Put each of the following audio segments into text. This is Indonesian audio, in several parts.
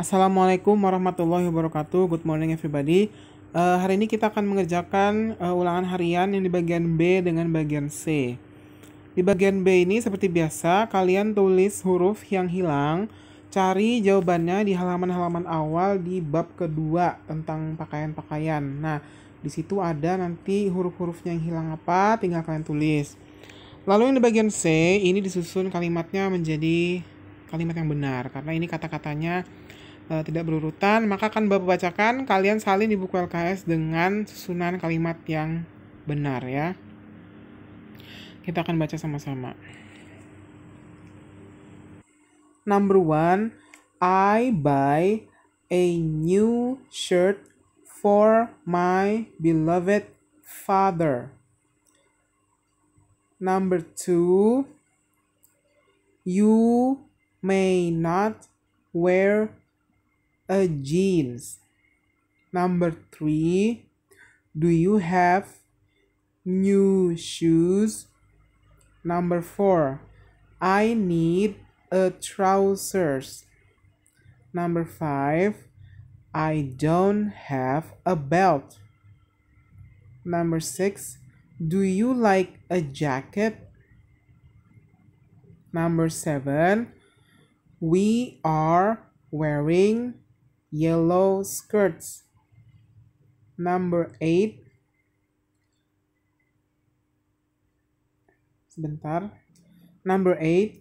Assalamualaikum warahmatullahi wabarakatuh. Good morning everybody. Uh, hari ini kita akan mengerjakan uh, ulangan harian yang di bagian B dengan bagian C. Di bagian B ini seperti biasa kalian tulis huruf yang hilang, cari jawabannya di halaman-halaman awal di bab kedua tentang pakaian-pakaian. Nah, di situ ada nanti huruf-hurufnya yang hilang apa, tinggal kalian tulis. Lalu yang di bagian C ini disusun kalimatnya menjadi kalimat yang benar karena ini kata-katanya Eh, tidak berurutan, maka akan Bapak bacakan kalian salin di buku LKS dengan susunan kalimat yang benar ya. Kita akan baca sama-sama. Number one, I buy a new shirt for my beloved father. Number two, you may not wear a jeans number three do you have new shoes number four i need a trousers number five i don't have a belt number six do you like a jacket number seven we are wearing yellow skirts. Number 8. Sebentar. Number 8.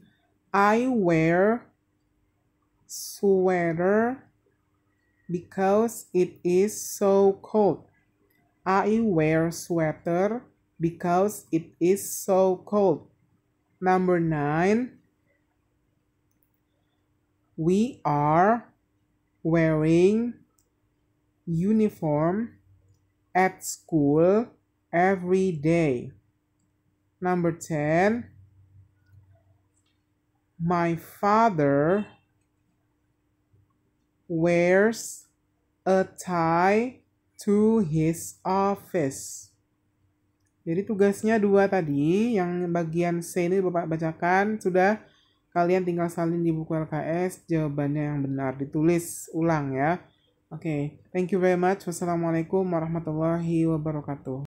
I wear sweater because it is so cold. I wear sweater because it is so cold. Number 9. We are wearing uniform at school every day. Number 10. My father wears a tie to his office. Jadi tugasnya dua tadi, yang bagian C ini Bapak bacakan sudah Kalian tinggal salin di buku LKS jawabannya yang benar ditulis ulang ya. Oke, okay. thank you very much. Wassalamualaikum warahmatullahi wabarakatuh.